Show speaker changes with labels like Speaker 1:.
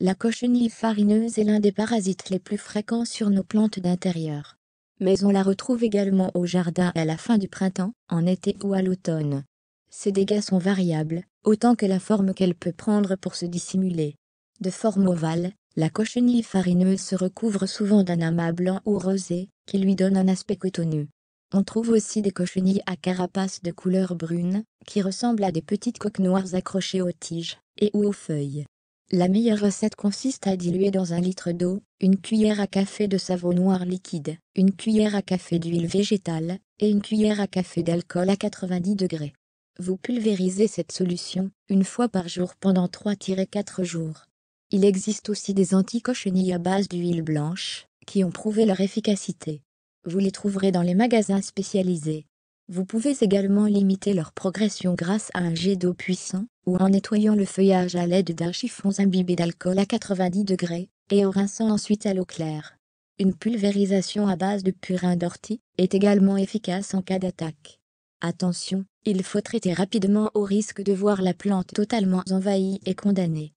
Speaker 1: La cochenille farineuse est l'un des parasites les plus fréquents sur nos plantes d'intérieur. Mais on la retrouve également au jardin à la fin du printemps, en été ou à l'automne. Ses dégâts sont variables, autant que la forme qu'elle peut prendre pour se dissimuler. De forme ovale, la cochenille farineuse se recouvre souvent d'un amas blanc ou rosé, qui lui donne un aspect cotonneux. On trouve aussi des cochenilles à carapace de couleur brune, qui ressemblent à des petites coques noires accrochées aux tiges et ou aux feuilles. La meilleure recette consiste à diluer dans un litre d'eau, une cuillère à café de savon noir liquide, une cuillère à café d'huile végétale, et une cuillère à café d'alcool à 90 degrés. Vous pulvérisez cette solution, une fois par jour pendant 3-4 jours. Il existe aussi des anticochenilles à base d'huile blanche, qui ont prouvé leur efficacité. Vous les trouverez dans les magasins spécialisés. Vous pouvez également limiter leur progression grâce à un jet d'eau puissant, ou en nettoyant le feuillage à l'aide d'un chiffon imbibé d'alcool à 90 degrés, et en rinçant ensuite à l'eau claire. Une pulvérisation à base de purin d'ortie est également efficace en cas d'attaque. Attention, il faut traiter rapidement au risque de voir la plante totalement envahie et condamnée.